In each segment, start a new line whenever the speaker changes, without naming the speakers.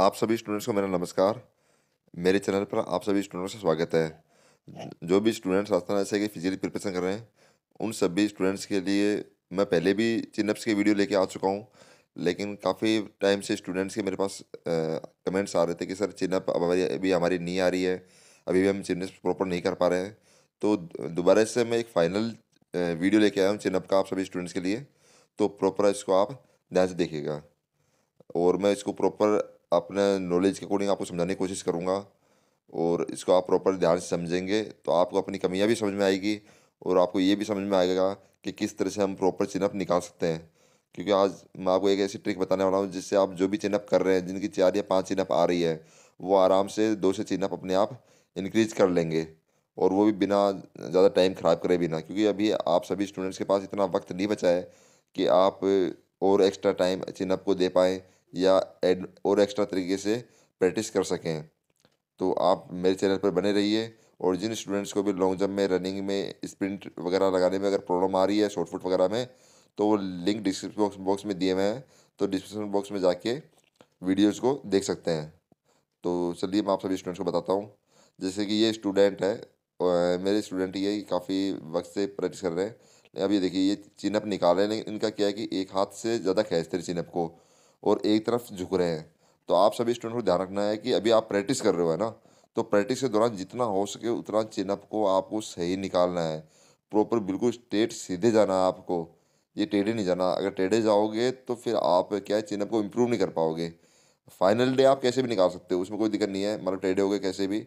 आप सभी स्टूडेंट्स को मेरा नमस्कार मेरे चैनल पर आप सभी स्टूडेंट्स का स्वागत है जो भी स्टूडेंट्स आस्था ऐसे कि फिजिकल प्रिपरेशन कर रहे हैं उन सभी स्टूडेंट्स के लिए मैं पहले भी चिनअप्स की वीडियो लेके आ चुका हूँ लेकिन काफ़ी टाइम से स्टूडेंट्स के मेरे पास कमेंट्स आ रहे थे कि सर चिनअप हमारी अभी हमारी नहीं आ रही है अभी भी हम चिनअप प्रॉपर नहीं कर पा रहे हैं तो दोबारा से मैं एक फाइनल वीडियो लेके आया हूँ चिनअप का आप सभी स्टूडेंट्स के लिए तो प्रॉपर इसको आप ध्यान से देखिएगा और मैं इसको प्रॉपर अपने नॉलेज के अकॉर्डिंग आपको समझाने की कोशिश करूँगा और इसको आप प्रॉपर ध्यान से समझेंगे तो आपको अपनी कमियाँ भी समझ में आएगी और आपको ये भी समझ में आएगा कि किस तरह से हम प्रॉपर चिनअप निकाल सकते हैं क्योंकि आज मैं आपको एक ऐसी ट्रिक बताने वाला हूँ जिससे आप जो भी चिनअप कर रहे हैं जिनकी चार या पाँच चिनअप आ रही है वो आराम से दो से चिनअप अपने आप इनक्रीज कर लेंगे और वो भी बिना ज़्यादा टाइम ख़राब करे बिना क्योंकि अभी आप सभी स्टूडेंट्स के पास इतना वक्त नहीं बचा है कि आप और एक्स्ट्रा टाइम चिनअप को दे पाएँ या एड और एक्स्ट्रा तरीके से प्रैक्टिस कर सकें तो आप मेरे चैनल पर बने रहिए और जिन स्टूडेंट्स को भी लॉन्ग जंप में रनिंग में स्प्रिंट वगैरह लगाने में अगर प्रॉब्लम आ रही है शॉर्ट फुट वगैरह में तो वो लिंक डिस्क्रिप्शन बॉक्स में दिए हुए हैं तो डिस्क्रिप्शन बॉक्स में जाके वीडियोज़ को देख सकते हैं तो चलिए मैं आप सभी स्टूडेंट्स को बताता हूँ जैसे कि ये स्टूडेंट है मेरे स्टूडेंट ये काफ़ी वक्त से प्रैक्टिस कर रहे हैं अब ये देखिए ये चिनअप निकाल रहे हैं इनका क्या है कि एक हाथ से ज़्यादा खेचते रहे चिनअप को और एक तरफ झुक रहे हैं तो आप सभी स्टूडेंट को ध्यान रखना है कि अभी आप प्रैक्टिस कर रहे हो है ना तो प्रैक्टिस के दौरान जितना हो सके उतना चिनअप को आपको सही निकालना है प्रॉपर बिल्कुल स्ट्रेट सीधे जाना है आपको ये टेढ़े नहीं जाना अगर टेढ़े जाओगे तो फिर आप क्या है चिनअप को इम्प्रूव नहीं कर पाओगे फाइनल डे आप कैसे भी निकाल सकते हो उसमें कोई दिक्कत नहीं है मतलब टेढ़े हो गए कैसे भी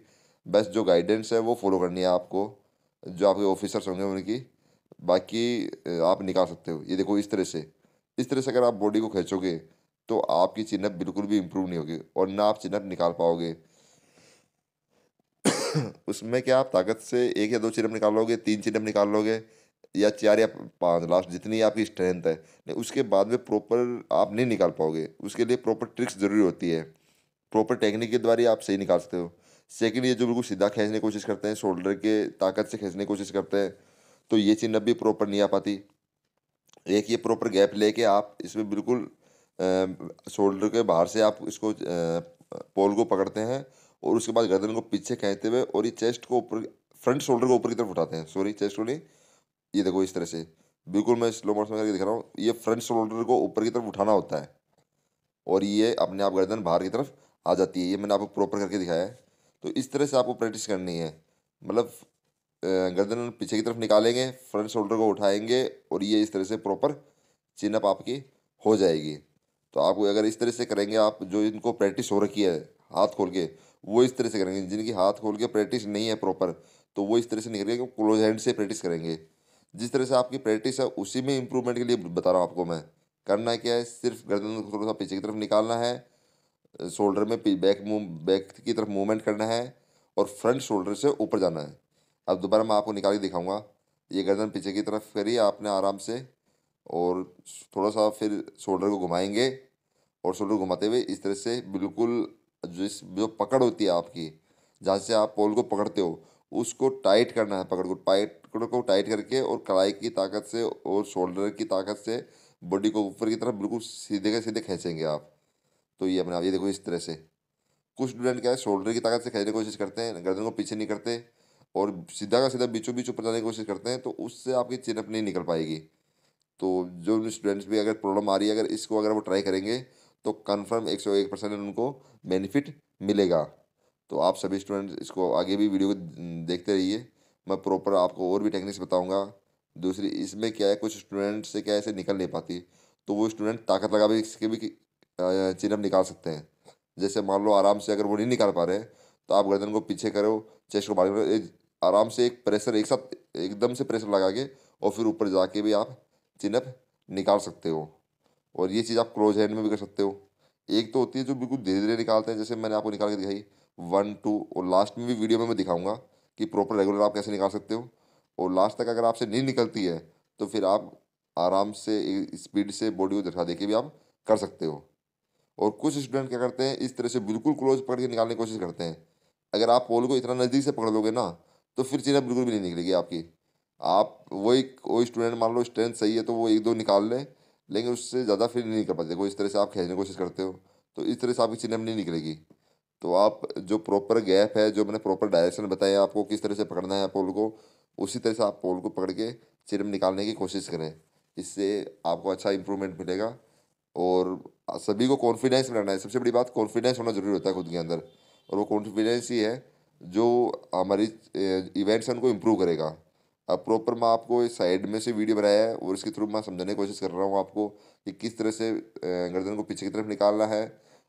बस जो गाइडेंस है वो फॉलो करनी है आपको जो आपके ऑफिसर्स होंगे उनकी बाकी आप निकाल सकते हो ये देखो इस तरह से इस तरह से अगर आप बॉडी को खींचोगे तो आपकी चिनअप बिल्कुल भी इम्प्रूव नहीं होगी और ना आप चिनप निकाल पाओगे उसमें क्या आप ताकत से एक या दो चिनअप निकालोगे तीन चिनअप निकाल लोगे या चार या पाँच लास्ट जितनी आपकी स्ट्रेंथ है नहीं उसके बाद में प्रॉपर आप नहीं निकाल पाओगे उसके लिए प्रॉपर ट्रिक्स ज़रूरी होती है प्रॉपर टेक्निक के द्वारा आप सही निकाल सकते हो सेकेंड ये जो बिल्कुल सीधा खींचने की कोशिश करते हैं शोल्डर के ताकत से खींचने की कोशिश करते हैं तो ये चिन्ह भी प्रॉपर नहीं आ पाती एक ये प्रॉपर गैप लेके आप इसमें बिल्कुल शोल्डर के बाहर से आप इसको पोल को पकड़ते हैं और उसके बाद गर्दन को पीछे खेचते हुए और ये चेस्ट को ऊपर फ्रंट शोल्डर को ऊपर की तरफ उठाते हैं सॉरी चेस्ट को नहीं ये देखो इस तरह से बिल्कुल मैं स्लो मोशन करके दिख रहा हूँ ये फ्रंट शोल्डर को ऊपर की तरफ उठाना होता है और ये अपने आप गर्दन बाहर की तरफ आ जाती है ये मैंने आपको प्रॉपर करके दिखाया है तो इस तरह से आपको प्रैक्टिस करनी है मतलब गर्दन पीछे की तरफ निकालेंगे फ्रंट शोल्डर को उठाएंगे और ये इस तरह से प्रॉपर चिनअप आपकी हो जाएगी तो आप अगर इस तरह से करेंगे आप जो इनको प्रैक्टिस हो रखी है हाथ खोल के वो इस तरह से करेंगे जिनकी हाथ खोल के प्रैक्टिस नहीं है प्रॉपर तो वो इस तरह से निकलेंगे करेंगे क्लोज हैंड से प्रैक्टिस करेंगे जिस तरह से आपकी प्रैक्टिस है उसी में इम्प्रूवमेंट के लिए बता रहा हूँ आपको मैं करना क्या है सिर्फ गर्दन को थोड़ा सा पीछे की तरफ निकालना है शोल्डर में बैक मूव बैक की तरफ मूवमेंट करना है और फ्रंट शोल्डर से ऊपर जाना है अब दोबारा मैं आपको निकाल के दिखाऊंगा ये गर्दन पीछे की तरफ करिए आपने आराम से और थोड़ा सा फिर शोल्डर को घुमाएंगे और शोल्डर घुमाते हुए इस तरह से बिल्कुल जो इस जो पकड़ होती है आपकी जहाँ से आप पोल को पकड़ते हो उसको टाइट करना है पकड़ को टाइट को टाइट करके और कढ़ाई की ताकत से और शोल्डर की ताकत से बॉडी को ऊपर की तरफ बिल्कुल सीधे के सीधे खींचेंगे आप तो ये अपने आप ये देखो इस तरह से कुछ स्टूडेंट क्या है शोल्डर की ताकत से खींचने की कोशिश करते हैं गर्दन को पीछे नहीं करते और सीधा का सीधा बीचों बीच ऊपर जाने की कोशिश करते हैं तो उससे आपकी चिनअप नहीं निकल पाएगी तो जो स्टूडेंट्स भी अगर प्रॉब्लम आ रही है अगर इसको अगर वो ट्राई करेंगे तो कन्फर्म एक सौ एक परसेंट उनको बेनिफिट मिलेगा तो आप सभी स्टूडेंट इसको आगे भी वीडियो देखते रहिए मैं प्रॉपर आपको और भी टेक्निक्स बताऊंगा दूसरी इसमें क्या है कुछ स्टूडेंट से क्या ऐसे निकल नहीं पाती तो वो स्टूडेंट ताकत लगा भी इसके भी चिन्ह निकाल सकते हैं जैसे मान लो आराम से अगर वो नहीं निकाल पा रहे तो आप गर्दन को पीछे करो चेस्ट को बाढ़ आराम से एक प्रेशर एक साथ एकदम से प्रेशर लगा के और फिर ऊपर जाके भी आप चिन्ह निकाल सकते हो और ये चीज़ आप क्लोज हैंड में भी कर सकते हो एक तो होती है जो बिल्कुल धीरे धीरे निकालते हैं जैसे मैंने आपको निकाल के दिखाई वन टू और लास्ट में भी वीडियो में मैं दिखाऊंगा कि प्रॉपर रेगुलर आप कैसे निकाल सकते हो और लास्ट तक अगर आपसे नहीं निकलती है तो फिर आप आराम से स्पीड से बॉडी को दर्शा दे के भी आप कर सकते हो और कुछ स्टूडेंट क्या करते हैं इस तरह से बिल्कुल क्लोज पकड़ के निकालने की कोशिश करते हैं अगर आप पोल को इतना नज़दीक से पकड़ लोगे ना तो फिर चीज़ें बिल्कुल भी नहीं निकलेगी आपकी आप वही वही स्टूडेंट मान लो स्ट्रेंथ सही है तो वो एक दो निकाल लें लेकिन उससे ज़्यादा फील नहीं कर पाते देखो इस तरह से आप खेलने की कोशिश करते हो तो इस तरह से आपकी चिन्ह नहीं निकलेगी तो आप जो प्रॉपर गैप है जो मैंने प्रॉपर डायरेक्शन बताया आपको किस तरह से पकड़ना है पोल को उसी तरह से आप पोल को पकड़ के चिरम निकालने की कोशिश करें इससे आपको अच्छा इम्प्रूवमेंट मिलेगा और सभी को कॉन्फिडेंस में रहना है सबसे बड़ी बात कॉन्फिडेंस होना जरूरी होता है खुद के अंदर और वो कॉन्फिडेंस ही है जो हमारी इवेंट्स उनको इम्प्रूव करेगा अब प्रॉपर मैं आपको साइड में से वीडियो बनाया है और इसके थ्रू मैं समझाने की कोशिश कर रहा हूँ आपको कि किस तरह से गर्दन को पीछे की तरफ निकालना है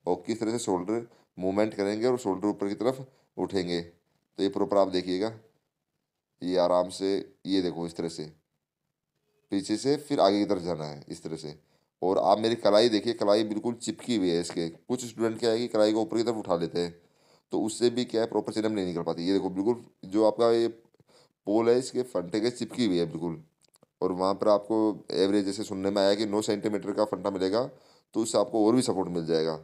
और किस तरह से शोल्डर मूवमेंट करेंगे और शोल्डर ऊपर की तरफ उठेंगे तो ये प्रॉपर आप देखिएगा ये आराम से ये देखो इस तरह से पीछे से फिर आगे की तरफ जाना है इस तरह से और आप मेरी कलाई देखिए कलाई बिल्कुल चिपकी हुई है इसके कुछ स्टूडेंट क्या है कि कलाई को ऊपर की तरफ उठा लेते हैं तो उससे भी क्या है प्रॉपर चेनम नहीं निकल पाती ये देखो बिल्कुल जो आपका ये पोल है इसके फंटे के चिपकी हुई है बिल्कुल और वहाँ पर आपको एवरेज जैसे सुनने में आया कि नौ सेंटीमीटर का फंटा मिलेगा तो उससे आपको और भी सपोर्ट मिल जाएगा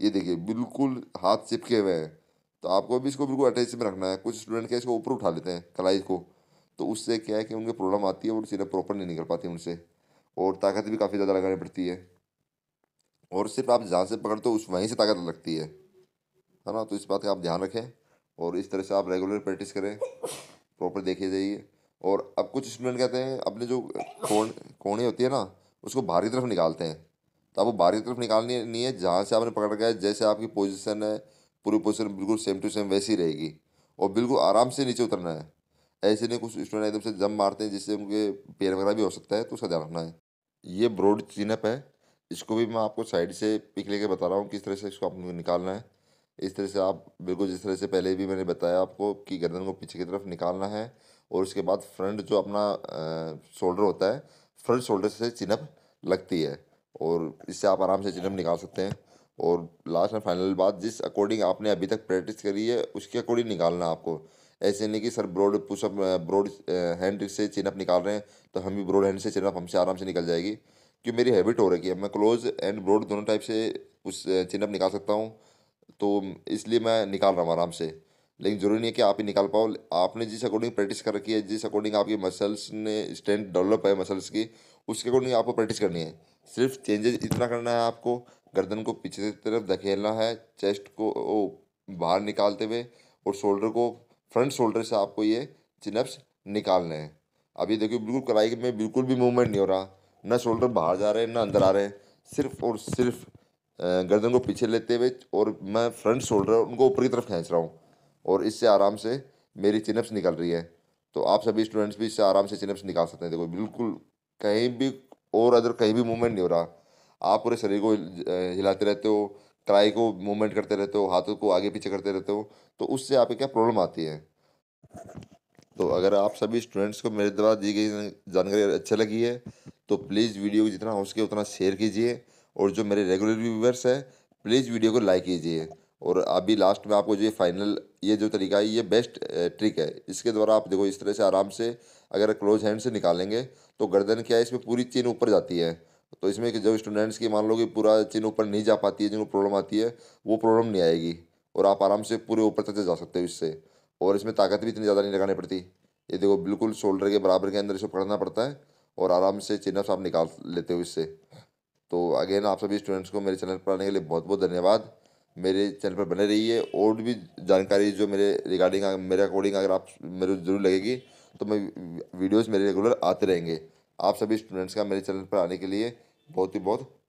ये देखिए बिल्कुल हाथ चिपके हुए हैं तो आपको भी इसको बिल्कुल अटैच में रखना है कुछ स्टूडेंट क्या इसको ऊपर उठा लेते हैं कलाई को तो उससे क्या है कि उनकी प्रॉब्लम आती है और सीधा प्रॉपर नहीं निकल पाती उनसे और ताकत भी काफ़ी ज़्यादा लगानी पड़ती है और सिर्फ आप जहाँ से पकड़ते हो उस वहीं से ताकत लगती है है ना तो इस बात का आप ध्यान रखें और इस तरह से आप रेगुलर प्रैक्टिस करें प्रॉपर देखे जाइए और अब कुछ स्टूडेंट कहते हैं अपने जो कोण कोणी होती है ना उसको बाहरी तरफ निकालते हैं तो आपको बाहरी तरफ निकालनी नहीं है जहाँ से आपने पकड़ गया है जैसे आपकी पोजिशन है पूरी पोजिशन बिल्कुल सेम टू सेम वैसी रहेगी और बिल्कुल आराम से नीचे उतरना है ऐसे नहीं कुछ स्टूडेंट एकदम से जम मारते हैं जिससे उनके पैर वगैरह भी हो सकता है तो उसका ध्यान रखना है ये ब्रोड चिनअप है इसको भी मैं आपको साइड से पिक लेके बता रहा हूँ किस तरह से इसको आप निकालना है इस तरह से आप बिल्कुल जिस तरह से पहले भी मैंने बताया आपको कि गर्दन को पीछे की तरफ निकालना है और उसके बाद फ्रंट जो अपना शोल्डर होता है फ्रंट शोल्डर से चिनअप लगती है और इससे आप आराम से चिनअप निकाल सकते हैं और लास्ट एंड फाइनल बात जिस अकॉर्डिंग आपने अभी तक प्रैक्टिस करी है उसके अकॉर्डिंग निकालना आपको ऐसे नहीं कि sir broad pushup broad hand से चिनअप निकाल रहे हैं तो हम भी ब्रॉड हैंड से चिनअप हमसे आराम से निकल जाएगी क्योंकि मेरी हैबिट हो रही है मैं क्लोज एंड ब्रॉड दोनों टाइप से उस चिनअप निकाल सकता हूँ तो इसलिए मैं निकाल रहा हूँ आराम से लेकिन ज़रूरी नहीं है कि आप ही निकाल पाओ आपने जिस अकॉर्डिंग प्रैक्टिस कर रखी है जिस अकॉर्डिंग आपकी मसल्स ने स्ट्रेंथ डेवलप है मसल्स की उसके अकॉर्डिंग आपको प्रैक्टिस करनी है सिर्फ चेंजेस इतना करना है आपको गर्दन को पीछे की तरफ धकेलना है चेस्ट को बाहर निकालते हुए और शोल्डर को फ्रंट शोल्डर से आपको ये चिनअप्स निकालने हैं अब ये देखिए बिल्कुल कढ़ाई में बिल्कुल भी मूवमेंट नहीं हो रहा ना शोल्डर बाहर जा रहे हैं ना अंदर आ रहे हैं सिर्फ और सिर्फ गर्दन को पीछे लेते हुए और मैं फ्रंट शोल्डर उनको ऊपर की तरफ खींच रहा हूँ और इससे आराम से मेरी चिनप्स निकल रही है तो आप सभी स्टूडेंट्स भी इससे आराम से चिनप्स निकाल सकते हैं देखो बिल्कुल कहीं भी और अदर कहीं भी मूवमेंट नहीं हो रहा आप पूरे शरीर को हिलाते रहते हो कढ़ाई को मूवमेंट करते रहते हो हाथों को आगे पीछे करते रहते हो तो उससे आपकी क्या प्रॉब्लम आती है तो अगर आप सभी स्टूडेंट्स को मेरे द्वारा दी गई जानकारी अच्छी लगी है तो प्लीज़ वीडियो जितना हो सके उतना शेयर कीजिए और जो मेरे रेगुलर व्यूवर्स हैं प्लीज़ वीडियो को लाइक कीजिए और अभी लास्ट में आपको जो ये फाइनल ये जो तरीका है ये बेस्ट ट्रिक है इसके द्वारा आप देखो इस तरह से आराम से अगर क्लोज हैंड से निकालेंगे तो गर्दन क्या है इसमें पूरी चीन ऊपर जाती है तो इसमें कि जो स्टूडेंट्स की मान लो कि पूरा चीन ऊपर नहीं जा पाती है जिनको प्रॉब्लम आती है वो प्रॉब्लम नहीं आएगी और आप आराम से पूरे ऊपर तक जा सकते हो इससे और इसमें ताकत भी इतनी ज़्यादा नहीं लगानी पड़ती ये देखो बिल्कुल शोल्डर के बराबर के अंदर इसे पकड़ना पड़ता है और आराम से चिनअप्स आप निकाल लेते हो इससे तो अगेन आप सभी स्टूडेंट्स को मेरे चैनल पर आने के लिए बहुत बहुत धन्यवाद मेरे चैनल पर बने रहिए और भी जानकारी जो मेरे रिगार्डिंग मेरे अकॉर्डिंग अगर आप मेरे ज़रूर लगेगी तो मैं वीडियोज़ मेरे रेगुलर आते रहेंगे आप सभी स्टूडेंट्स का मेरे चैनल पर आने के लिए बहुत ही बहुत